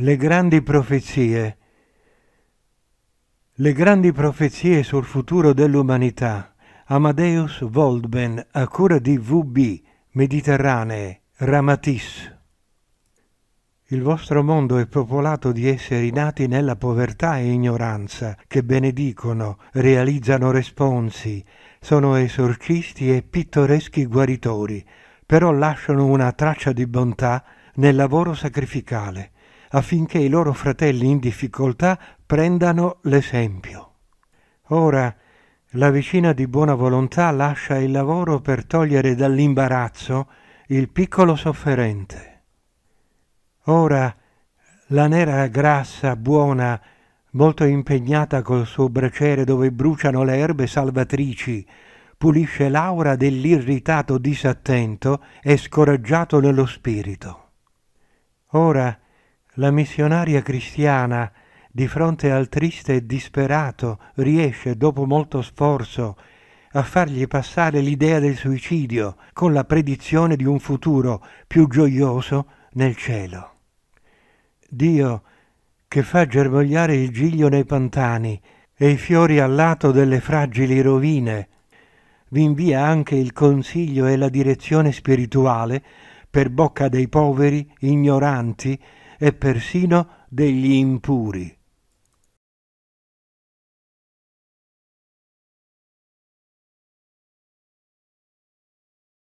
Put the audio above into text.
le grandi profezie, le grandi profezie sul futuro dell'umanità, Amadeus Voldben a cura di VB, Mediterranee, Ramatis. Il vostro mondo è popolato di esseri nati nella povertà e ignoranza, che benedicono, realizzano responsi, sono esorcisti e pittoreschi guaritori, però lasciano una traccia di bontà nel lavoro sacrificale affinché i loro fratelli in difficoltà prendano l'esempio. Ora la vicina di buona volontà lascia il lavoro per togliere dall'imbarazzo il piccolo sofferente. Ora la nera grassa, buona, molto impegnata col suo braciere dove bruciano le erbe salvatrici, pulisce l'aura dell'irritato disattento e scoraggiato nello spirito. Ora la missionaria cristiana, di fronte al triste e disperato, riesce, dopo molto sforzo, a fargli passare l'idea del suicidio con la predizione di un futuro più gioioso nel cielo. Dio, che fa germogliare il giglio nei pantani e i fiori al lato delle fragili rovine, vi invia anche il consiglio e la direzione spirituale per bocca dei poveri, ignoranti e persino degli impuri.